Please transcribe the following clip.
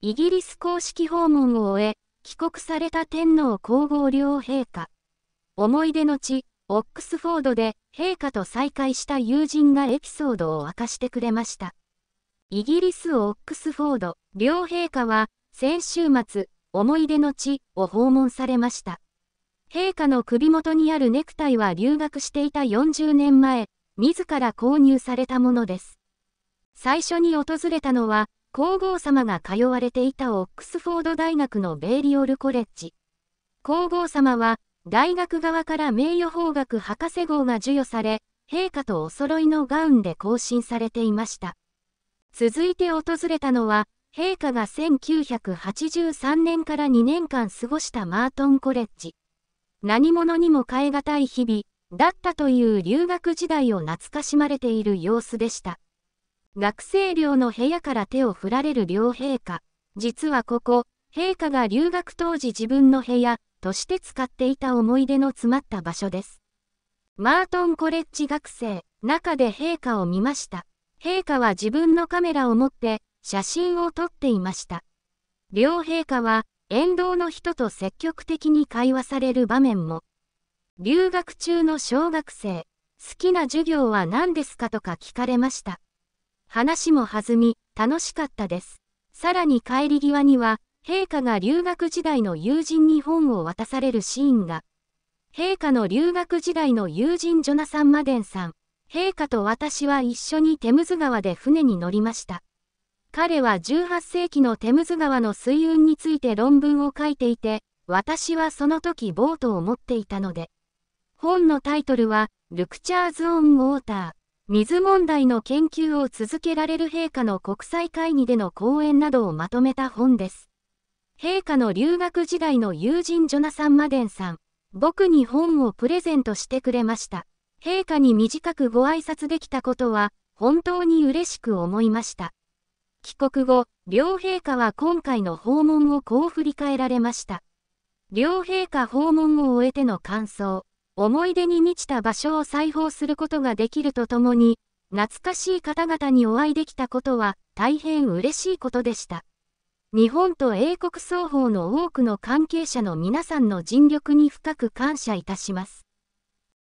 イギリス公式訪問を終え、帰国された天皇皇后両陛下。思い出の地、オックスフォードで陛下と再会した友人がエピソードを明かしてくれました。イギリスオックスフォード、両陛下は先週末、思い出の地を訪問されました。陛下の首元にあるネクタイは留学していた40年前、自ら購入されたものです。最初に訪れたのは、皇后さまが通われていたオックスフォード大学のベイリオルコレッジ。皇后さまは、大学側から名誉法学博士号が授与され、陛下とお揃いのガウンで更新されていました。続いて訪れたのは、陛下が1983年から2年間過ごしたマートンコレッジ。何者にも代え難い日々、だったという留学時代を懐かしまれている様子でした。学生寮の部屋から手を振られる両陛下。実はここ、陛下が留学当時自分の部屋として使っていた思い出の詰まった場所です。マートンコレッジ学生、中で陛下を見ました。陛下は自分のカメラを持って写真を撮っていました。両陛下は沿道の人と積極的に会話される場面も。留学中の小学生、好きな授業は何ですかとか聞かれました。話も弾み、楽しかったです。さらに帰り際には、陛下が留学時代の友人に本を渡されるシーンが、陛下の留学時代の友人ジョナサン・マデンさん、陛下と私は一緒にテムズ川で船に乗りました。彼は18世紀のテムズ川の水運について論文を書いていて、私はその時ボートを持っていたので。本のタイトルは、ルクチャーズ・オン・ウォーター。水問題の研究を続けられる陛下の国際会議での講演などをまとめた本です。陛下の留学時代の友人ジョナサン・マデンさん、僕に本をプレゼントしてくれました。陛下に短くご挨拶できたことは、本当に嬉しく思いました。帰国後、両陛下は今回の訪問をこう振り返られました。両陛下訪問を終えての感想。思い出に満ちた場所を再訪することができるとともに、懐かしい方々にお会いできたことは大変嬉しいことでした。日本と英国双方の多くの関係者の皆さんの尽力に深く感謝いたします。